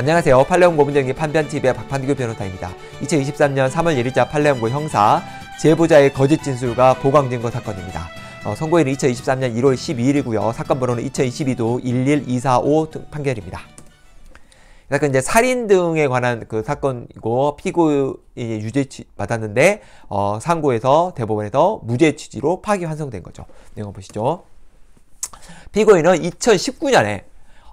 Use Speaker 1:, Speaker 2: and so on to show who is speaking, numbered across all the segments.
Speaker 1: 안녕하세요. 팔레온 고문정리 판변TV의 박판규 변호사입니다. 2023년 3월 1일자 팔레온고 형사 제보자의 거짓 진술과 보강증거 사건입니다. 어, 선고일은 2023년 1월 12일이고요. 사건 번호는 2022도 11245 판결입니다. 약간 그러니까 이제 살인 등에 관한 그 사건이고 피고인 예, 유죄 받았는데 어, 상고에서 대법원에서 무죄 취지로 파기 환송된 거죠. 내용 보시죠. 피고인은 2019년에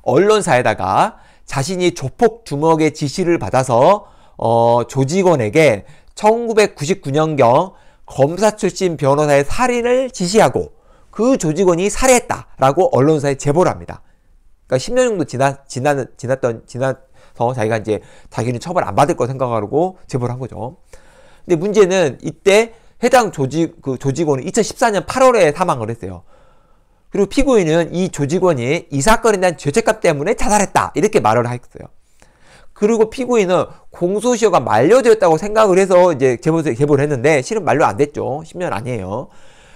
Speaker 1: 언론사에다가 자신이 조폭 주먹의 지시를 받아서 어, 조직원에게 1999년경 검사 출신 변호사의 살인을 지시하고 그 조직원이 살해했다라고 언론사에 제보를 합니다. 그러니까 10년 정도 지나, 지나, 지났던, 지나서 자기가 이제 자기는 처벌 안 받을 거 생각하고 제보를 한 거죠. 근데 문제는 이때 해당 조직, 그 조직원은 2014년 8월에 사망을 했어요. 그리고 피고인은 이 조직원이 이 사건에 대한 죄책감 때문에 자살했다 이렇게 말을 했어요. 그리고 피고인은 공소시효가 만료되었다고 생각을 해서 이제 제보를, 제보를 했는데 실은 만료 안 됐죠. 10년 아니에요.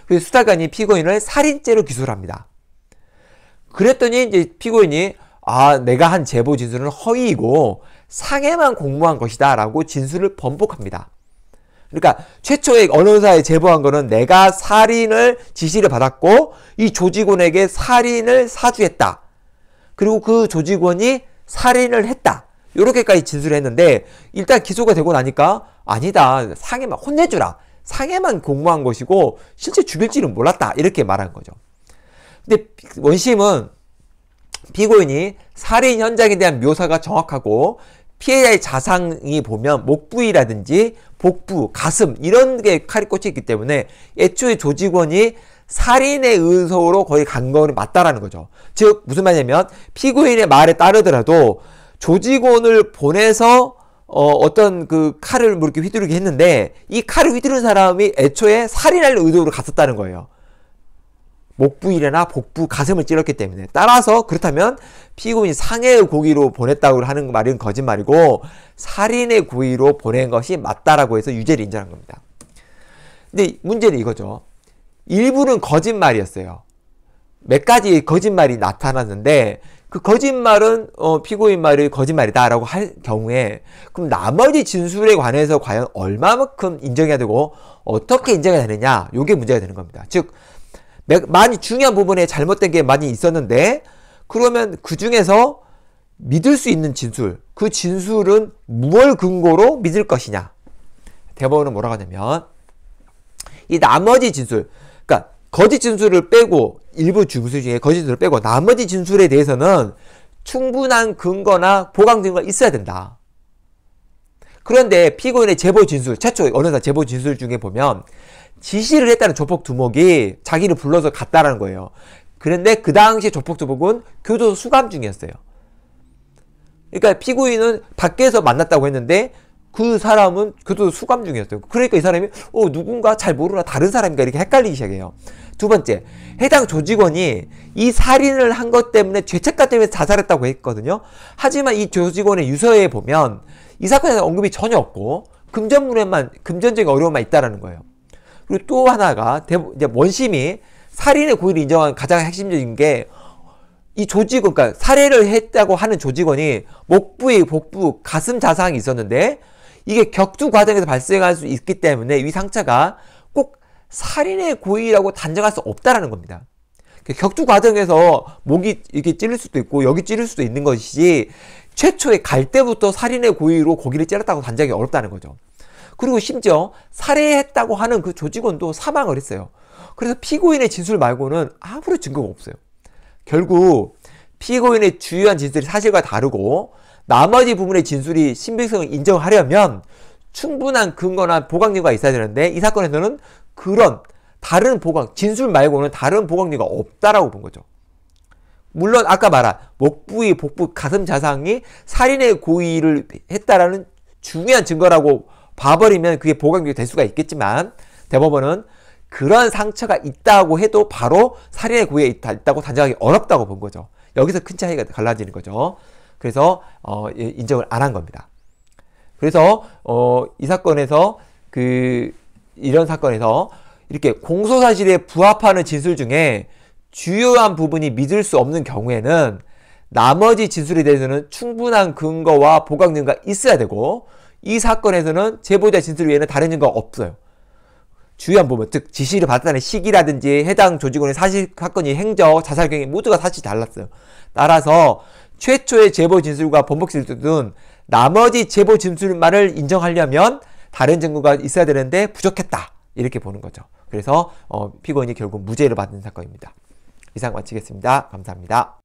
Speaker 1: 그래서 수사관이 피고인을 살인죄로 기소를 합니다. 그랬더니 이제 피고인이 아 내가 한 제보 진술은 허위이고 상해만 공모한 것이다 라고 진술을 번복합니다. 그러니까 최초의 언론사에 제보한 거는 내가 살인을 지시를 받았고 이 조직원에게 살인을 사주했다. 그리고 그 조직원이 살인을 했다. 이렇게까지 진술을 했는데 일단 기소가 되고 나니까 아니다. 상해만 혼내주라. 상해만 공모한 것이고 실제 죽일지는 몰랐다. 이렇게 말한 거죠. 근데 원심은 피고인이 살인 현장에 대한 묘사가 정확하고 피해자의 자상이 보면 목 부위라든지 복부, 가슴 이런 게 칼이 꽂혀 있기 때문에 애초에 조직원이 살인의 의소로 거의 간 거는 맞다라는 거죠. 즉 무슨 말이냐면 피고인의 말에 따르더라도 조직원을 보내서 어, 어떤 그 칼을 뭐 이렇게 휘두르게 했는데 이 칼을 휘두른 사람이 애초에 살인할 의도로 갔었다는 거예요. 목부일에나 복부, 가슴을 찔렀기 때문에 따라서 그렇다면 피고인 상해의 고의로 보냈다고 하는 말은 거짓말이고 살인의 고의로 보낸 것이 맞다라고 해서 유죄를 인정한 겁니다. 근데 문제는 이거죠. 일부는 거짓말이었어요. 몇 가지 거짓말이 나타났는데 그 거짓말은 어, 피고인 말이 거짓말이다라고 할 경우에 그럼 나머지 진술에 관해서 과연 얼마만큼 인정해야 되고 어떻게 인정해야 되느냐 이게 문제가 되는 겁니다. 즉 많이 중요한 부분에 잘못된 게 많이 있었는데 그러면 그 중에서 믿을 수 있는 진술 그 진술은 무엇 근거로 믿을 것이냐 대법원은 뭐라고 하냐면 이 나머지 진술 그러니까 거짓 진술을 빼고 일부 진술 중에 예, 거짓 진술을 빼고 나머지 진술에 대해서는 충분한 근거나 보강 증거가 있어야 된다. 그런데 피고인의 제보 진술, 최초 어느 날 제보 진술 중에 보면 지시를 했다는 조폭 두목이 자기를 불러서 갔다라는 거예요. 그런데 그 당시 조폭 두목은 교도소 수감 중이었어요. 그러니까 피고인은 밖에서 만났다고 했는데 그 사람은 교도소 수감 중이었어요. 그러니까 이 사람이 어 누군가 잘 모르나 다른 사람인가 이렇게 헷갈리기 시작해요. 두 번째, 해당 조직원이 이 살인을 한 것 때문에 죄책감 때문에 자살했다고 했거든요. 하지만 이 조직원의 유서에 보면 이 사건에 대한 언급이 전혀 없고 금전문에만 금전적인 어려움만 있다라는 거예요. 그리고 또 하나가 이제 원심이 살인의 고의를 인정한 가장 핵심적인 게 이 조직원, 그러니까 살해를 했다고 하는 조직원이 목부에 복부, 가슴 자상이 있었는데 이게 격투 과정에서 발생할 수 있기 때문에 이 상처가 꼭 살인의 고의라고 단정할 수 없다라는 겁니다. 그 격투 과정에서 목이 이렇게 찌를 수도 있고 여기 찌를 수도 있는 것이지 최초에 갈 때부터 살인의 고의로 고기를 찔렀다고 단정하기 어렵다는 거죠. 그리고 심지어 살해했다고 하는 그 조직원도 사망을 했어요. 그래서 피고인의 진술 말고는 아무런 증거가 없어요. 결국 피고인의 주요한 진술이 사실과 다르고 나머지 부분의 진술이 신빙성을 인정하려면 충분한 근거나 보강류가 있어야 되는데 이 사건에서는 그런 다른 보강, 진술 말고는 다른 보강류가 없다라고 본 거죠. 물론 아까 말한 목 부위, 복부, 가슴 자상이 살인의 고의를 했다라는 중요한 증거라고 봐버리면 그게 보강교이될 수가 있겠지만 대법원은 그런 상처가 있다고 해도 바로 살인의 고의에 있다고 단정하기 어렵다고 본 거죠. 여기서 큰 차이가 갈라지는 거죠. 그래서 어, 예, 인정을 안 한 겁니다. 그래서 어, 이 사건에서 그 이런 사건에서 이렇게 공소 사실에 부합하는 진술 중에 주요한 부분이 믿을 수 없는 경우에는 나머지 진술에 대해서는 충분한 근거와 보강증가 있어야 되고 이 사건에서는 제보자 진술 외에는 다른 증거가 없어요. 주의한 부분, 즉 지시를 받았다는 시기라든지 해당 조직원의 사실 사건이 행적 자살 경위 모두가 사실 달랐어요. 따라서 최초의 제보 진술과 번복 진술은 나머지 제보 진술만을 인정하려면 다른 증거가 있어야 되는데 부족했다 이렇게 보는 거죠. 그래서 어, 피고인이 결국 무죄를 받은 사건입니다. 이상 마치겠습니다. 감사합니다.